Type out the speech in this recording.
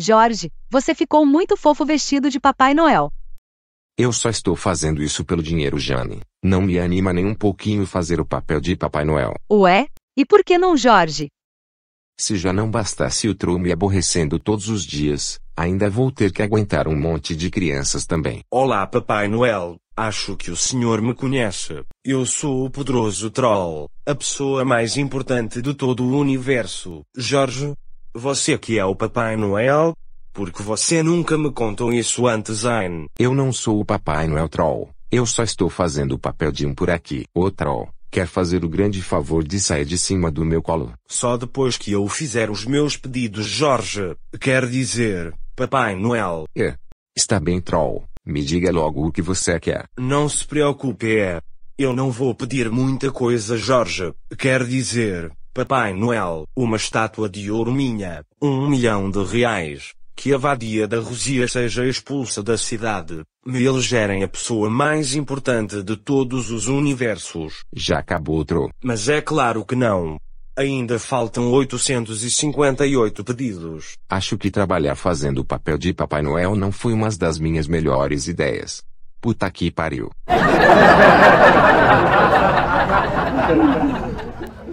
Jorge, você ficou muito fofo vestido de Papai Noel. Eu só estou fazendo isso pelo dinheiro, Jane. Não me anima nem um pouquinho fazer o papel de Papai Noel. Ué? E por que não, Jorge? Se já não bastasse o Tru me aborrecendo todos os dias, ainda vou ter que aguentar um monte de crianças também. Olá, Papai Noel. Acho que o senhor me conhece. Eu sou o poderoso Troll, a pessoa mais importante de todo o universo. Jorge, você que é o Papai Noel? Porque você nunca me contou isso antes, Ayn. Eu não sou o Papai Noel Troll. Eu só estou fazendo o papel de um por aqui. O Troll quer fazer o grande favor de sair de cima do meu colo. Só depois que eu fizer os meus pedidos, Jorge. Quer dizer, Papai Noel. É. Está bem, Troll. Me diga logo o que você quer. Não se preocupe, é. Eu não vou pedir muita coisa, Jorge. Quer dizer, Papai Noel, uma estátua de ouro minha, um milhão de reais, que a vadia da Rosia seja expulsa da cidade, me elegerem a pessoa mais importante de todos os universos. Já acabou outro. Mas é claro que não. Ainda faltam 858 pedidos. Acho que trabalhar fazendo o papel de Papai Noel não foi uma das minhas melhores ideias. Puta que pariu.